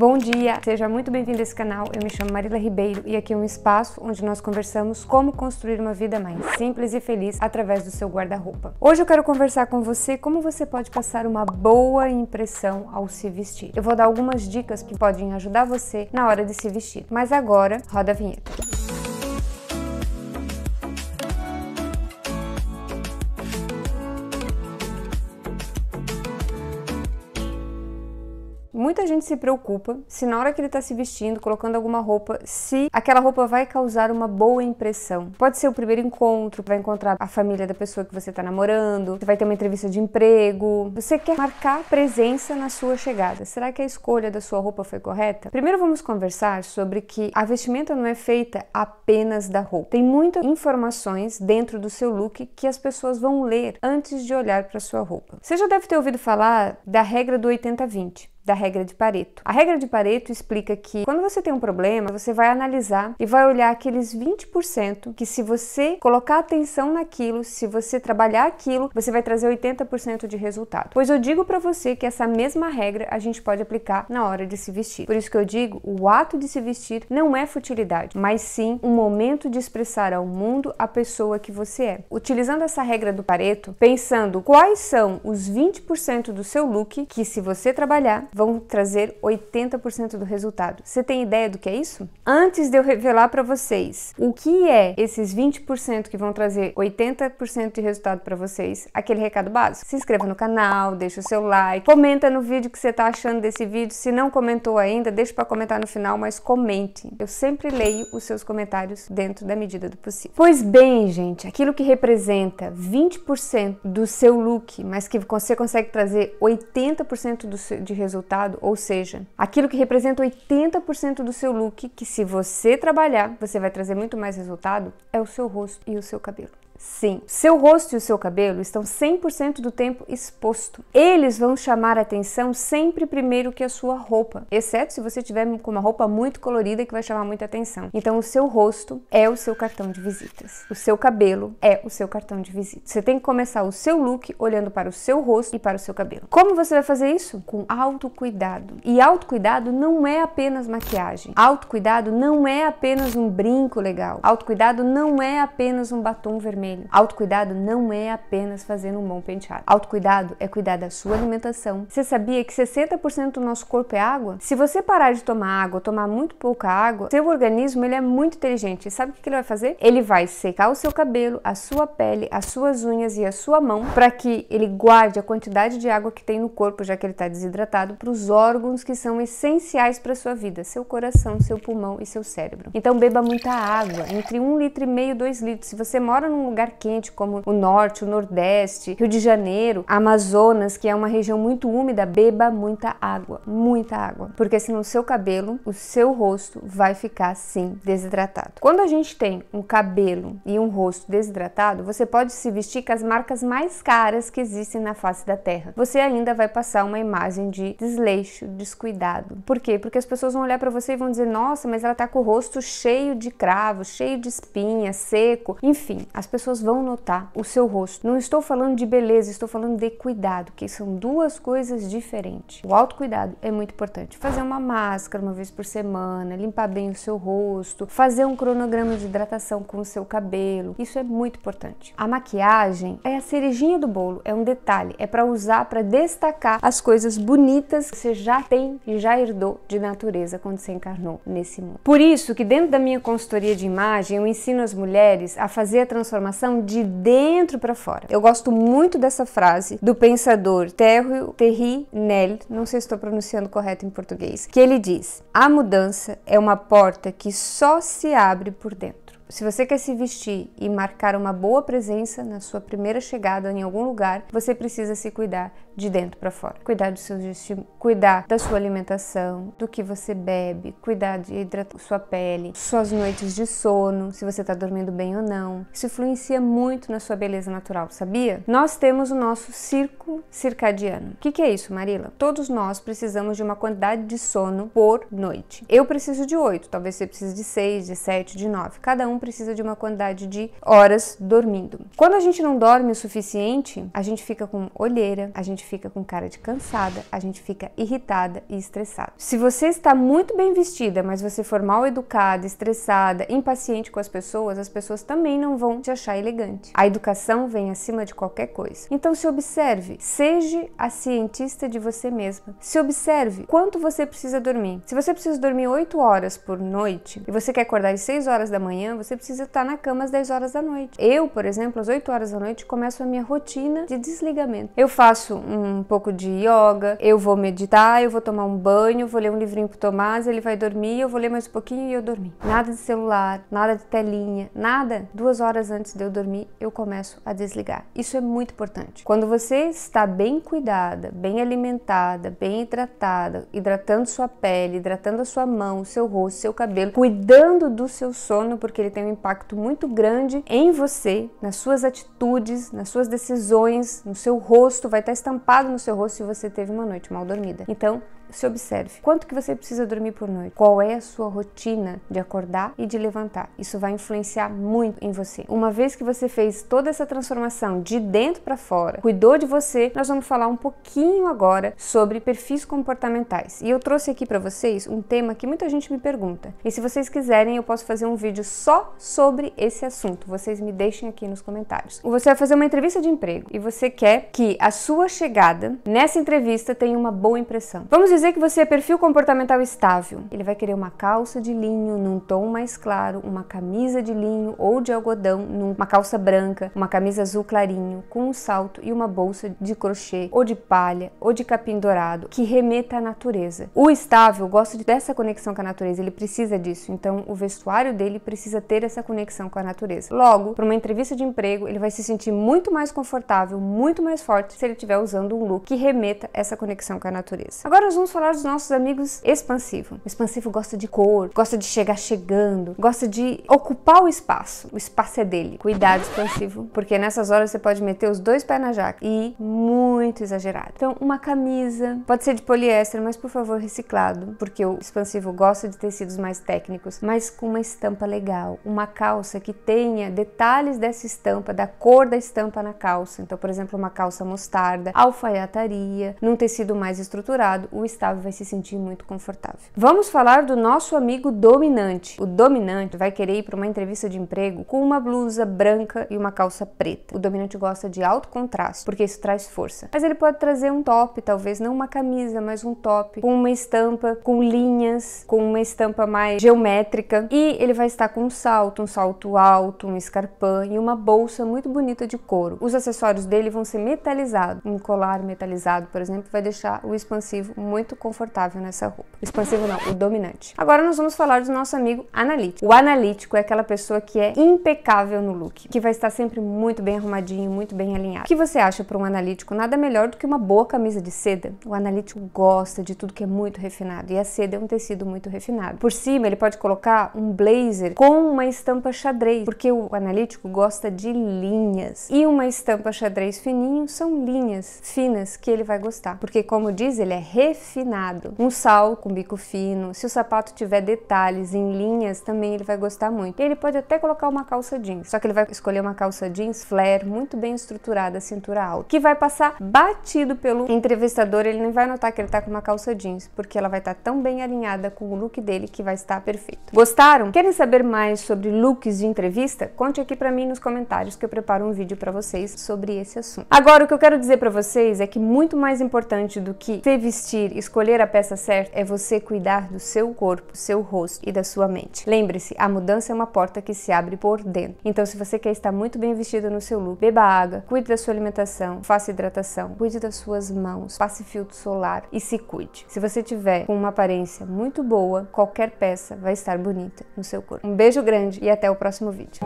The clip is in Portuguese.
Bom dia, seja muito bem-vindo a esse canal. Eu me chamo Marila Ribeiro e aqui é um espaço onde nós conversamos como construir uma vida mais simples e feliz através do seu guarda-roupa. Hoje eu quero conversar com você como você pode passar uma boa impressão ao se vestir. Eu vou dar algumas dicas que podem ajudar você na hora de se vestir. Mas agora, roda a vinheta. gente se preocupa se na hora que ele está se vestindo, colocando alguma roupa, se aquela roupa vai causar uma boa impressão. Pode ser o primeiro encontro, vai encontrar a família da pessoa que você está namorando, você vai ter uma entrevista de emprego. Você quer marcar presença na sua chegada. Será que a escolha da sua roupa foi correta? Primeiro vamos conversar sobre que a vestimenta não é feita apenas da roupa. Tem muitas informações dentro do seu look que as pessoas vão ler antes de olhar para sua roupa. Você já deve ter ouvido falar da regra do 80-20 da regra de Pareto. A regra de Pareto explica que quando você tem um problema, você vai analisar e vai olhar aqueles 20% que se você colocar atenção naquilo, se você trabalhar aquilo, você vai trazer 80% de resultado. Pois eu digo para você que essa mesma regra a gente pode aplicar na hora de se vestir. Por isso que eu digo, o ato de se vestir não é futilidade, mas sim um momento de expressar ao mundo a pessoa que você é. Utilizando essa regra do Pareto, pensando quais são os 20% do seu look que se você trabalhar, vão trazer 80% do resultado. Você tem ideia do que é isso? Antes de eu revelar para vocês o que é esses 20% que vão trazer 80% de resultado para vocês, aquele recado básico. Se inscreva no canal, deixa o seu like, comenta no vídeo que você está achando desse vídeo. Se não comentou ainda, deixa para comentar no final, mas comente. Eu sempre leio os seus comentários dentro da medida do possível. Pois bem, gente, aquilo que representa 20% do seu look, mas que você consegue trazer 80% do seu, de resultado resultado, ou seja, aquilo que representa 80% do seu look, que se você trabalhar, você vai trazer muito mais resultado, é o seu rosto e o seu cabelo. Sim, seu rosto e o seu cabelo estão 100% do tempo exposto. Eles vão chamar atenção sempre primeiro que a sua roupa, exceto se você tiver com uma roupa muito colorida que vai chamar muita atenção. Então o seu rosto é o seu cartão de visitas. O seu cabelo é o seu cartão de visitas. Você tem que começar o seu look olhando para o seu rosto e para o seu cabelo. Como você vai fazer isso? Com autocuidado. E autocuidado não é apenas maquiagem. Autocuidado não é apenas um brinco legal. Autocuidado não é apenas um batom vermelho vermelho. Autocuidado não é apenas fazer um bom penteado. Autocuidado é cuidar da sua alimentação. Você sabia que 60% do nosso corpo é água? Se você parar de tomar água, tomar muito pouca água, seu organismo ele é muito inteligente. Sabe o que ele vai fazer? Ele vai secar o seu cabelo, a sua pele, as suas unhas e a sua mão para que ele guarde a quantidade de água que tem no corpo, já que ele está desidratado, para os órgãos que são essenciais para sua vida, seu coração, seu pulmão e seu cérebro. Então beba muita água, entre um litro e meio, dois litros. Se você mora num lugar lugar quente como o norte, o nordeste, Rio de Janeiro, Amazonas, que é uma região muito úmida, beba muita água, muita água, porque senão o seu cabelo, o seu rosto vai ficar sim desidratado. Quando a gente tem um cabelo e um rosto desidratado, você pode se vestir com as marcas mais caras que existem na face da terra. Você ainda vai passar uma imagem de desleixo, descuidado. Por quê? Porque as pessoas vão olhar para você e vão dizer: "Nossa, mas ela tá com o rosto cheio de cravo, cheio de espinha, seco". Enfim, as pessoas pessoas vão notar o seu rosto. Não estou falando de beleza, estou falando de cuidado, que são duas coisas diferentes. O autocuidado é muito importante. Fazer uma máscara uma vez por semana, limpar bem o seu rosto, fazer um cronograma de hidratação com o seu cabelo, isso é muito importante. A maquiagem é a cerejinha do bolo, é um detalhe, é para usar para destacar as coisas bonitas que você já tem e já herdou de natureza quando você encarnou nesse mundo. Por isso que dentro da minha consultoria de imagem eu ensino as mulheres a fazer a transformação transformação de dentro para fora. Eu gosto muito dessa frase do pensador Terry, Terry Nell, não sei se estou pronunciando correto em português, que ele diz: "A mudança é uma porta que só se abre por dentro". Se você quer se vestir e marcar uma boa presença na sua primeira chegada em algum lugar, você precisa se cuidar de dentro para fora. Cuidar do seu vestido, cuidar da sua alimentação, do que você bebe, cuidar de hidratar sua pele, suas noites de sono, se você está dormindo bem ou não. Isso influencia muito na sua beleza natural, sabia? Nós temos o nosso círculo circadiano. O que, que é isso, Marila? Todos nós precisamos de uma quantidade de sono por noite. Eu preciso de oito. talvez você precise de seis, de sete, de nove. Cada um precisa de uma quantidade de horas dormindo. Quando a gente não dorme o suficiente, a gente fica com olheira, a gente fica com cara de cansada, a gente fica irritada e estressada. Se você está muito bem vestida, mas você for mal educada, estressada, impaciente com as pessoas, as pessoas também não vão te achar elegante. A educação vem acima de qualquer coisa. Então se observe, seja a cientista de você mesma. Se observe quanto você precisa dormir. Se você precisa dormir 8 horas por noite e você quer acordar às 6 horas da manhã, você precisa estar na cama às 10 horas da noite. Eu, por exemplo, às 8 horas da noite começo a minha rotina de desligamento. Eu faço um pouco de yoga, eu vou meditar, eu vou tomar um banho, vou ler um livrinho pro Tomás, ele vai dormir, eu vou ler mais um pouquinho e eu dormi. Nada de celular, nada de telinha, nada. Duas horas antes de eu dormir, eu começo a desligar. Isso é muito importante. Quando você está bem cuidada, bem alimentada, bem hidratada, hidratando sua pele, hidratando a sua mão, seu rosto, seu cabelo, cuidando do seu sono, porque ele tem tem um impacto muito grande em você, nas suas atitudes, nas suas decisões, no seu rosto, vai estar estampado no seu rosto se você teve uma noite mal dormida. Então, se observe. Quanto que você precisa dormir por noite? Qual é a sua rotina de acordar e de levantar? Isso vai influenciar muito em você. Uma vez que você fez toda essa transformação de dentro para fora, cuidou de você, nós vamos falar um pouquinho agora sobre perfis comportamentais. E eu trouxe aqui para vocês um tema que muita gente me pergunta. E se vocês quiserem, eu posso fazer um vídeo só sobre esse assunto. Vocês me deixem aqui nos comentários. Você vai fazer uma entrevista de emprego e você quer que a sua chegada nessa entrevista tenha uma boa impressão. Vamos dizer que você é perfil comportamental estável. Ele vai querer uma calça de linho num tom mais claro, uma camisa de linho ou de algodão, uma calça branca, uma camisa azul clarinho, com um salto e uma bolsa de crochê ou de palha ou de capim dourado que remeta à natureza. O estável gosta dessa conexão com a natureza, ele precisa disso. Então, o vestuário dele precisa ter essa conexão com a natureza. Logo, para uma entrevista de emprego, ele vai se sentir muito mais confortável, muito mais forte se ele estiver usando um look que remeta essa conexão com a natureza. Agora, nós vamos vamos falar dos nossos amigos expansivos. O expansivo gosta de cor, gosta de chegar chegando, gosta de ocupar o espaço. O espaço é dele. Cuidado expansivo, porque nessas horas você pode meter os dois pés na jaca e muito exagerado. Então, uma camisa, pode ser de poliéster, mas por favor reciclado, porque o expansivo gosta de tecidos mais técnicos, mas com uma estampa legal. Uma calça que tenha detalhes dessa estampa, da cor da estampa na calça. Então, por exemplo, uma calça mostarda, alfaiataria, num tecido mais estruturado, o estável vai se sentir muito confortável. Vamos falar do nosso amigo dominante. O dominante vai querer ir para uma entrevista de emprego com uma blusa branca e uma calça preta. O dominante gosta de alto contraste, porque isso traz força. Mas ele pode trazer um top, talvez não uma camisa, mas um top com uma estampa, com linhas, com uma estampa mais geométrica. E ele vai estar com um salto, um salto alto, um escarpão e uma bolsa muito bonita de couro. Os acessórios dele vão ser metalizados. Um colar metalizado, por exemplo, vai deixar o expansivo muito muito confortável nessa roupa. expansivo não, o dominante. Agora nós vamos falar do nosso amigo analítico. O analítico é aquela pessoa que é impecável no look, que vai estar sempre muito bem arrumadinho, muito bem alinhado. O que você acha para um analítico? Nada melhor do que uma boa camisa de seda. O analítico gosta de tudo que é muito refinado e a seda é um tecido muito refinado. Por cima, ele pode colocar um blazer com uma estampa xadrez, porque o analítico gosta de linhas. E uma estampa xadrez fininho são linhas finas que ele vai gostar, porque como diz, ele é refinado um sal com bico fino, se o sapato tiver detalhes em linhas, também ele vai gostar muito. ele pode até colocar uma calça jeans, só que ele vai escolher uma calça jeans flare, muito bem estruturada, cintura alta, que vai passar batido pelo entrevistador, ele nem vai notar que ele tá com uma calça jeans, porque ela vai estar tá tão bem alinhada com o look dele que vai estar perfeito. Gostaram? Querem saber mais sobre looks de entrevista? Conte aqui para mim nos comentários que eu preparo um vídeo para vocês sobre esse assunto. Agora o que eu quero dizer para vocês é que muito mais importante do que se vestir escolher a peça certa é você cuidar do seu corpo, seu rosto e da sua mente. Lembre-se, a mudança é uma porta que se abre por dentro. Então, se você quer estar muito bem vestido no seu look, beba água, cuide da sua alimentação, faça hidratação, cuide das suas mãos, passe filtro solar e se cuide. Se você tiver com uma aparência muito boa, qualquer peça vai estar bonita no seu corpo. Um beijo grande e até o próximo vídeo.